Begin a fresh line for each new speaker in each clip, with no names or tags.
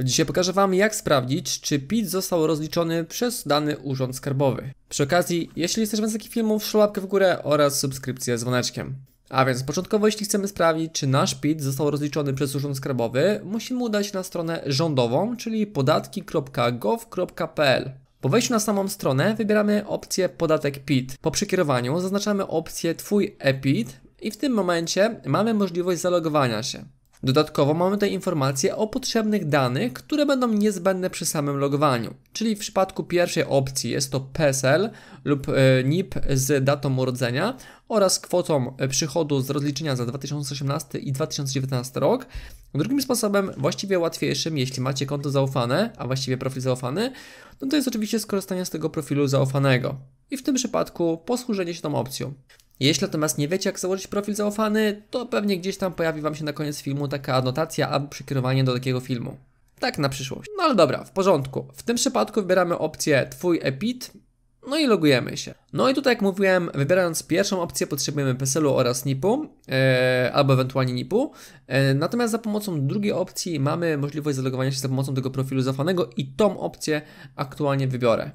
Dzisiaj pokażę Wam jak sprawdzić, czy PIT został rozliczony przez dany urząd skarbowy. Przy okazji, jeśli chcesz więcej takich filmów, szło w górę oraz subskrypcję z dzwoneczkiem. A więc początkowo, jeśli chcemy sprawdzić, czy nasz PIT został rozliczony przez Urząd Skarbowy, musimy udać się na stronę rządową, czyli podatki.gov.pl. Po wejściu na samą stronę wybieramy opcję Podatek PIT. Po przekierowaniu zaznaczamy opcję Twój e-PIT i w tym momencie mamy możliwość zalogowania się. Dodatkowo mamy tutaj informacje o potrzebnych danych, które będą niezbędne przy samym logowaniu. Czyli w przypadku pierwszej opcji jest to PESEL lub e, NIP z datą urodzenia oraz kwotą e, przychodu z rozliczenia za 2018 i 2019 rok. Drugim sposobem, właściwie łatwiejszym, jeśli macie konto zaufane, a właściwie profil zaufany, no to jest oczywiście skorzystanie z tego profilu zaufanego. I w tym przypadku posłużenie się tą opcją. Jeśli natomiast nie wiecie, jak założyć profil zaufany, to pewnie gdzieś tam pojawi Wam się na koniec filmu taka anotacja albo przykierowanie do takiego filmu. Tak na przyszłość. No ale dobra, w porządku. W tym przypadku wybieramy opcję Twój EPIT, no i logujemy się. No i tutaj, jak mówiłem, wybierając pierwszą opcję, potrzebujemy PESEL-u oraz NIP-u, e, albo ewentualnie NIP-u. E, natomiast za pomocą drugiej opcji mamy możliwość zalogowania się za pomocą tego profilu zaufanego i tą opcję aktualnie wybiorę.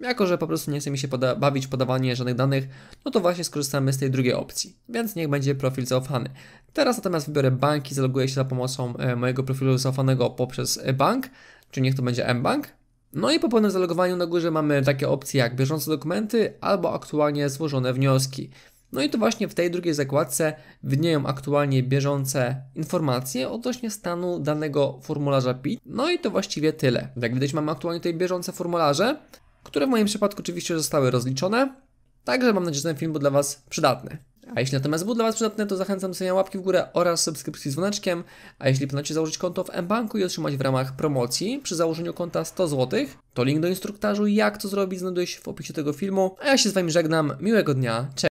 Jako, że po prostu nie chce mi się poda bawić podawanie żadnych danych, no to właśnie skorzystamy z tej drugiej opcji, więc niech będzie profil zaufany. Teraz natomiast wybiorę bank i zaloguję się za pomocą e, mojego profilu zaufanego poprzez bank, czy niech to będzie mBank. No i po pełnym zalogowaniu na górze mamy takie opcje jak bieżące dokumenty albo aktualnie złożone wnioski. No i to właśnie w tej drugiej zakładce widnieją aktualnie bieżące informacje odnośnie stanu danego formularza PIT. No i to właściwie tyle. Tak jak widać mamy aktualnie tutaj bieżące formularze, które w moim przypadku oczywiście zostały rozliczone. Także mam nadzieję, że ten film był dla Was przydatny. A jeśli natomiast był dla Was przydatny, to zachęcam do stawienia łapki w górę oraz subskrypcji z dzwoneczkiem. A jeśli planujecie założyć konto w mBanku i otrzymać w ramach promocji przy założeniu konta 100 zł, to link do instruktażu jak to zrobić znajduje się w opisie tego filmu. A ja się z Wami żegnam. Miłego dnia. Cześć.